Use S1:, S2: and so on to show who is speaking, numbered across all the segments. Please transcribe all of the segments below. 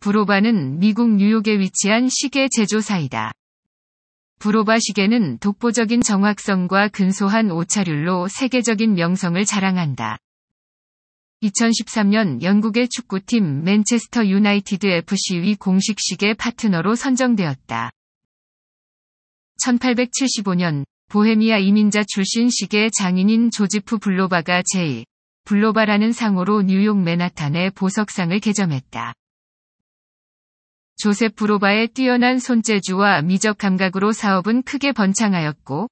S1: 브로바는 미국 뉴욕에 위치한 시계 제조사이다. 브로바 시계는 독보적인 정확성과 근소한 오차률로 세계적인 명성을 자랑한다. 2013년 영국의 축구팀 맨체스터 유나이티드 FC의 공식 시계 파트너로 선정되었다. 1875년 보헤미아 이민자 출신 시계 장인인 조지프 블로바가 제1 블로바라는 상호로 뉴욕 맨하탄의 보석상을 개점했다. 조셉 브로바의 뛰어난 손재주와 미적 감각으로 사업은 크게 번창하였고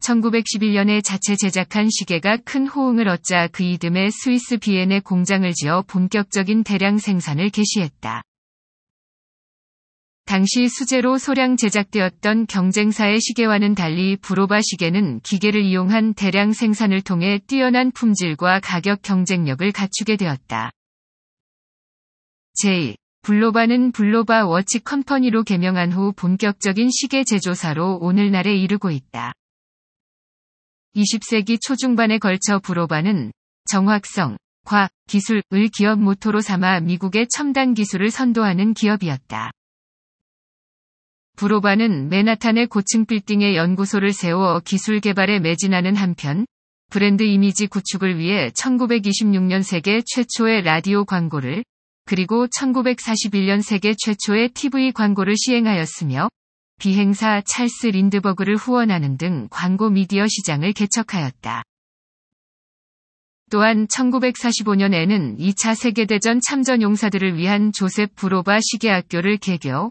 S1: 1911년에 자체 제작한 시계가 큰 호응을 얻자 그 이듬해 스위스 비엔에 공장을 지어 본격적인 대량 생산을 개시했다. 당시 수제로 소량 제작되었던 경쟁사의 시계와는 달리 브로바 시계는 기계를 이용한 대량 생산을 통해 뛰어난 품질과 가격 경쟁력을 갖추게 되었다. 제1. 블로바는 블로바 워치 컴퍼니로 개명한 후 본격적인 시계 제조사로 오늘날에 이르고 있다. 20세기 초중반에 걸쳐 블로바는 정확성, 과, 학 기술을 기업 모토로 삼아 미국의 첨단 기술을 선도하는 기업이었다. 브로바는 맨하탄의 고층 빌딩에 연구소를 세워 기술 개발에 매진하는 한편, 브랜드 이미지 구축을 위해 1926년 세계 최초의 라디오 광고를 그리고 1941년 세계 최초의 TV 광고를 시행하였으며 비행사 찰스 린드버그를 후원하는 등 광고 미디어 시장을 개척하였다. 또한 1945년에는 2차 세계대전 참전 용사들을 위한 조셉 브로바 시계학교를 개교,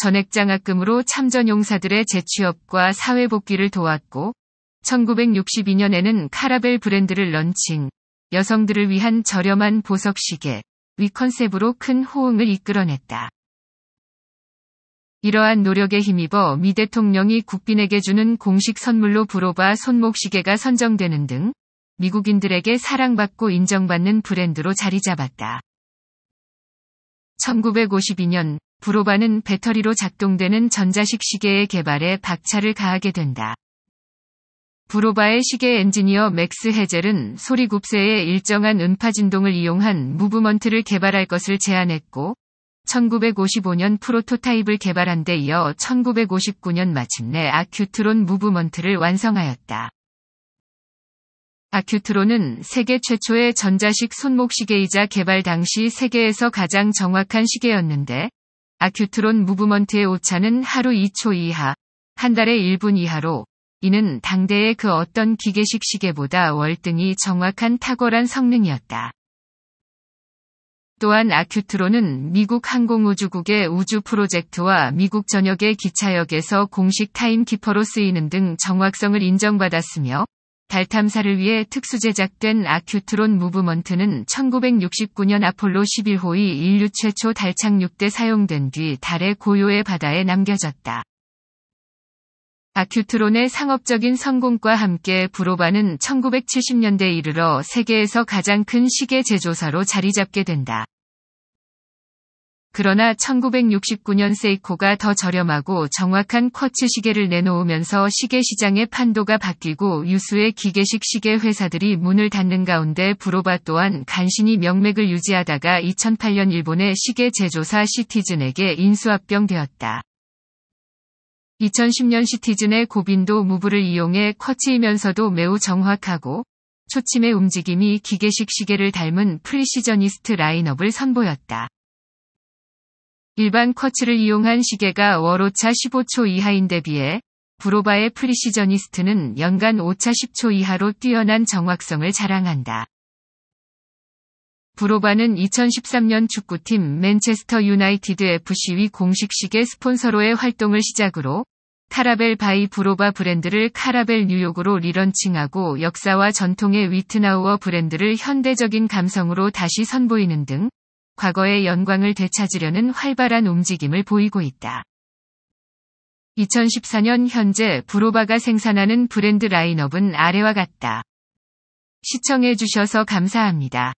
S1: 전액장학금으로 참전 용사들의 재취업과 사회복귀를 도왔고, 1962년에는 카라벨 브랜드를 런칭, 여성들을 위한 저렴한 보석시계, 위 컨셉으로 큰 호응을 이끌어냈다. 이러한 노력에 힘입어 미 대통령이 국빈에게 주는 공식 선물로 부로바 손목시계가 선정되는 등 미국인들에게 사랑받고 인정받는 브랜드로 자리 잡았다. 1952년 부로바는 배터리로 작동되는 전자식 시계의 개발에 박차를 가하게 된다. 브로바의 시계 엔지니어 맥스 헤젤은 소리 굽세의 일정한 음파 진동을 이용한 무브먼트를 개발할 것을 제안했고 1955년 프로토타입을 개발한 데 이어 1959년 마침내 아큐트론 무브먼트를 완성하였다. 아큐트론은 세계 최초의 전자식 손목시계이자 개발 당시 세계에서 가장 정확한 시계였는데 아큐트론 무브먼트의 오차는 하루 2초 이하, 한 달에 1분 이하로 이는 당대의 그 어떤 기계식 시계보다 월등히 정확한 탁월한 성능이었다. 또한 아큐트론은 미국 항공우주국의 우주 프로젝트와 미국 전역의 기차역에서 공식 타임키퍼로 쓰이는 등 정확성을 인정받았으며 달 탐사를 위해 특수 제작된 아큐트론 무브먼트는 1969년 아폴로 11호의 인류 최초 달 착륙 때 사용된 뒤 달의 고요의 바다에 남겨졌다. 아큐트론의 상업적인 성공과 함께 브로바는 1970년대 이르러 세계에서 가장 큰 시계 제조사로 자리 잡게 된다. 그러나 1969년 세이코가 더 저렴하고 정확한 쿼츠 시계를 내놓으면서 시계 시장의 판도가 바뀌고 유수의 기계식 시계 회사들이 문을 닫는 가운데 브로바 또한 간신히 명맥을 유지하다가 2008년 일본의 시계 제조사 시티즌에게 인수합병되었다. 2010년 시티즌의 고빈도 무브를 이용해 쿼츠이면서도 매우 정확하고 초침의 움직임이 기계식 시계를 닮은 프리시저니스트 라인업을 선보였다. 일반 쿼츠를 이용한 시계가 월오차 15초 이하인데 비해 브로바의 프리시저니스트는 연간 5차 10초 이하로 뛰어난 정확성을 자랑한다. 브로바는 2013년 축구팀 맨체스터 유나이티드 f c 위 공식 시계 스폰서로의 활동을 시작으로 카라벨 바이 브로바 브랜드를 카라벨 뉴욕으로 리런칭하고 역사와 전통의 위트나우어 브랜드를 현대적인 감성으로 다시 선보이는 등 과거의 영광을 되찾으려는 활발한 움직임을 보이고 있다. 2014년 현재 브로바가 생산하는 브랜드 라인업은 아래와 같다. 시청해주셔서 감사합니다.